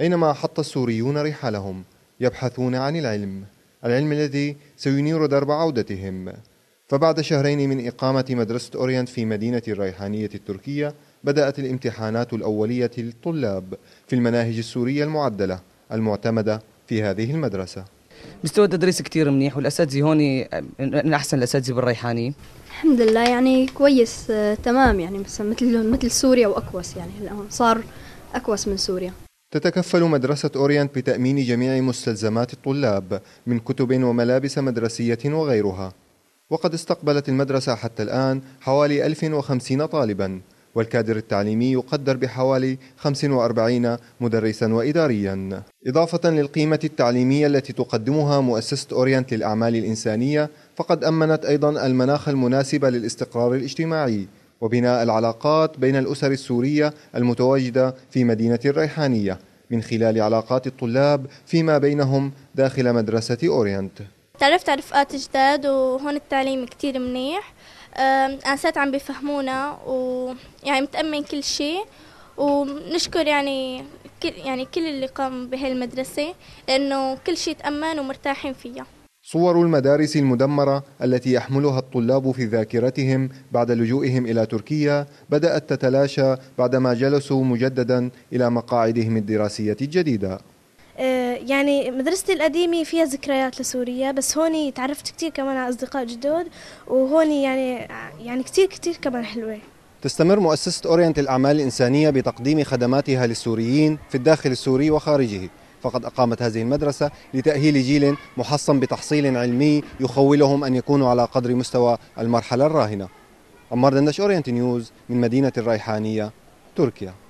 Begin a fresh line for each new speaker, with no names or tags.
أينما حط السوريون رحالهم يبحثون عن العلم العلم الذي سينير درب عودتهم فبعد شهرين من إقامة مدرسة أورينت في مدينة الريحانية التركية بدأت الامتحانات الأولية للطلاب في المناهج السورية المعدلة المعتمدة في هذه المدرسة مستوى التدريس كتير منيح والأساتذة هون من أحسن الأساتذة بالريحاني
الحمد لله يعني كويس آه تمام يعني مثل مثل سوريا وأكوس يعني صار أكوس من سوريا
تتكفل مدرسة أورينت بتأمين جميع مستلزمات الطلاب من كتب وملابس مدرسية وغيرها وقد استقبلت المدرسة حتى الآن حوالي 1050 طالبا والكادر التعليمي يقدر بحوالي 45 مدرسا وإداريا إضافة للقيمة التعليمية التي تقدمها مؤسسة أورينت للأعمال الإنسانية فقد أمنت أيضا المناخ المناسب للاستقرار الاجتماعي وبناء العلاقات بين الأسر السورية المتواجدة في مدينة الريحانية من خلال علاقات الطلاب فيما بينهم داخل مدرسة أورينت
تعرفت على رفقات جداد وهون التعليم كتير منيح أنسات عم بيفهمونا ويعني متأمن كل شيء ونشكر يعني كل يعني كل اللي قام بهالمدرسة لأنه كل شيء تأمن ومرتاحين فيها
صور المدارس المدمرة التي يحملها الطلاب في ذاكرتهم بعد لجوئهم إلى تركيا بدأت تتلاشى بعدما جلسوا مجددا إلى مقاعدهم الدراسية الجديدة
آه، يعني مدرستي القديمة فيها ذكريات لسوريا بس هوني تعرفت كتير كمان على أصدقاء جدد وهوني يعني يعني كتير كتير كمان حلوة
تستمر مؤسسة أورينت الأعمال الإنسانية بتقديم خدماتها للسوريين في الداخل السوري وخارجه فقد أقامت هذه المدرسة لتأهيل جيل محصن بتحصيل علمي يخولهم أن يكونوا على قدر مستوى المرحلة الراهنة عمار دندش أورينت نيوز من مدينة الريحانية تركيا